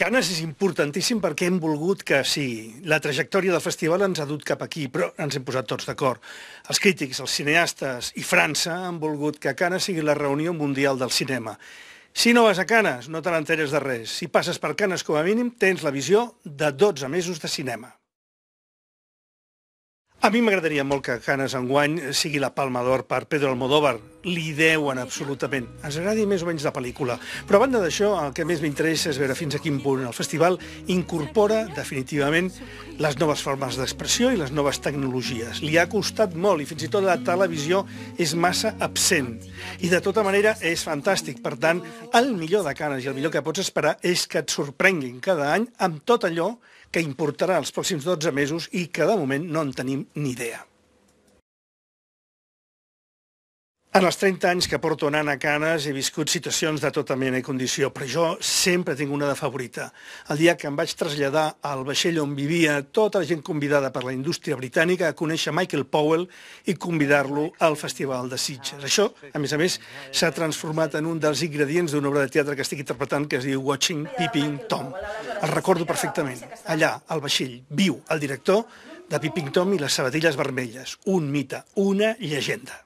Canes és importantíssim perquè hem volgut que sí, la trajectòria del festival ens ha dut cap aquí, però ens hem posat tots d'acord. Els crítics, els cineastes i França han volgut que Canes sigui la reunió mundial del cinema. Si no vas a Canes, no te n'enteres de res. Si passes per Canes, com a mínim, tens la visió de 12 mesos de cinema. A mi m'agradaria molt que Canes enguany sigui la Palma d'Or per Pedro Almodóvar, li deuen absolutament. Ens agradi més o menys la pel·lícula. Però a banda d'això, el que més m'interessa és veure fins a quin punt el festival incorpora definitivament les noves formes d'expressió i les noves tecnologies. Li ha costat molt i fins i tot la televisió és massa absent. I de tota manera és fantàstic. Per tant, el millor de Canes i el millor que pots esperar és que et sorprenguin cada any amb tot allò que importarà els pròxims 12 mesos i que de moment no en tenim ni idea. En els 30 anys que porto anant a Canes he viscut situacions de tota mena i condició, però jo sempre tinc una de favorita. El dia que em vaig traslladar al vaixell on vivia tota la gent convidada per la indústria britànica a conèixer Michael Powell i convidar-lo al Festival de Sitges. Això, a més a més, s'ha transformat en un dels ingredients d'una obra de teatre que estic interpretant que es diu Watching Peeping Tom. El recordo perfectament. Allà, al vaixell, viu el director de Peeping Tom i les sabatilles vermelles. Un mite, una llegenda.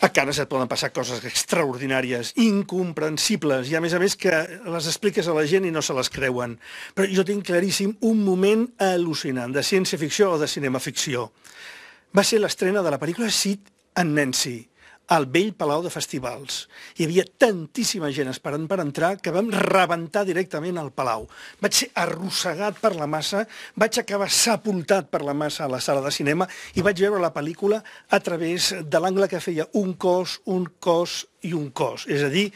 a Canes se't poden passar coses extraordinàries, incomprensibles, i a més a més que les expliques a la gent i no se les creuen. Però jo tinc claríssim un moment al·lucinant de ciència-ficció o de cinema-ficció. Va ser l'estrena de la pel·lícula Sid and Nancy, al vell Palau de Festivals. Hi havia tantíssima gent esperant per entrar que vam rebentar directament al Palau. Vaig ser arrossegat per la massa, vaig acabar sepultat per la massa a la sala de cinema i vaig veure la pel·lícula a través de l'angle que feia un cos, un cos i un cos. És a dir,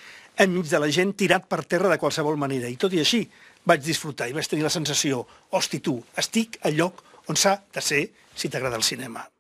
enmig de la gent tirat per terra de qualsevol manera. I tot i així vaig disfrutar i vaig tenir la sensació, hosti tu, estic al lloc on s'ha de ser si t'agrada el cinema.